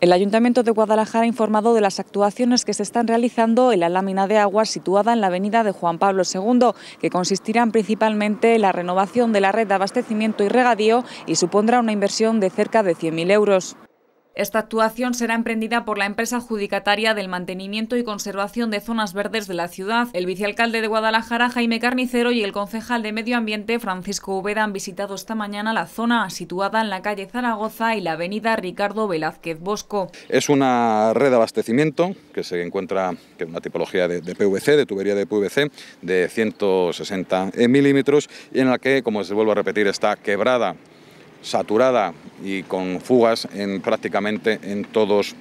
El Ayuntamiento de Guadalajara ha informado de las actuaciones que se están realizando en la lámina de agua situada en la avenida de Juan Pablo II, que consistirán principalmente en la renovación de la red de abastecimiento y regadío y supondrá una inversión de cerca de 100.000 euros. Esta actuación será emprendida por la empresa adjudicataria del mantenimiento y conservación de zonas verdes de la ciudad. El vicealcalde de Guadalajara, Jaime Carnicero, y el concejal de Medio Ambiente, Francisco Ubeda, han visitado esta mañana la zona situada en la calle Zaragoza y la avenida Ricardo Velázquez Bosco. Es una red de abastecimiento que se encuentra, que es una tipología de, PVC, de tubería de PVC, de 160 milímetros, y en la que, como se vuelvo a repetir, está quebrada saturada y con fugas en prácticamente en todos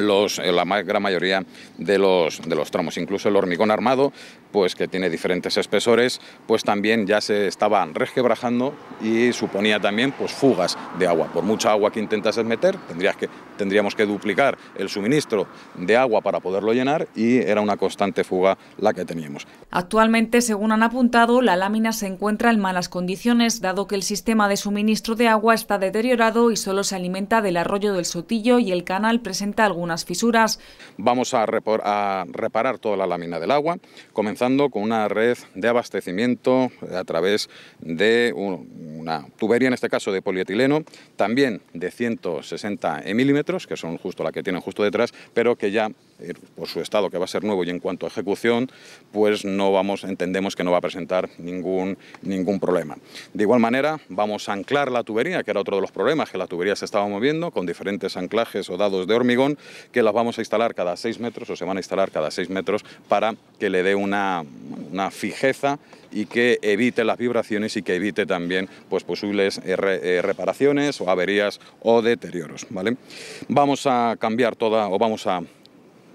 los, eh, la gran mayoría de los, de los tramos Incluso el hormigón armado, pues que tiene diferentes espesores, pues también ya se estaban resquebrajando y suponía también pues, fugas de agua. Por mucha agua que intentases meter, tendrías que, tendríamos que duplicar el suministro de agua para poderlo llenar y era una constante fuga la que teníamos. Actualmente, según han apuntado, la lámina se encuentra en malas condiciones, dado que el sistema de suministro de agua está deteriorado y solo se alimenta del arroyo del Sotillo y el canal presenta algún fisuras. Vamos a, a reparar toda la lámina del agua, comenzando con una red de abastecimiento a través de un, la tubería en este caso de polietileno, también de 160 milímetros, que son justo la que tienen justo detrás, pero que ya eh, por su estado que va a ser nuevo y en cuanto a ejecución, pues no vamos, entendemos que no va a presentar ningún, ningún problema. De igual manera, vamos a anclar la tubería, que era otro de los problemas, que la tubería se estaba moviendo con diferentes anclajes o dados de hormigón, que las vamos a instalar cada 6 metros o se van a instalar cada 6 metros para que le dé una, una fijeza y que evite las vibraciones y que evite también pues, posibles eh, eh, reparaciones o averías o deterioros. ¿vale? Vamos a cambiar toda o vamos a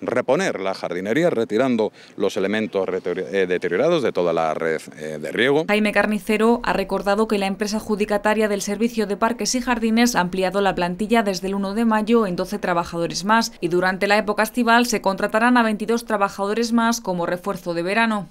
reponer la jardinería retirando los elementos eh, deteriorados de toda la red de riego. Jaime Carnicero ha recordado que la empresa adjudicataria del servicio de parques y jardines ha ampliado la plantilla desde el 1 de mayo en 12 trabajadores más y durante la época estival se contratarán a 22 trabajadores más como refuerzo de verano.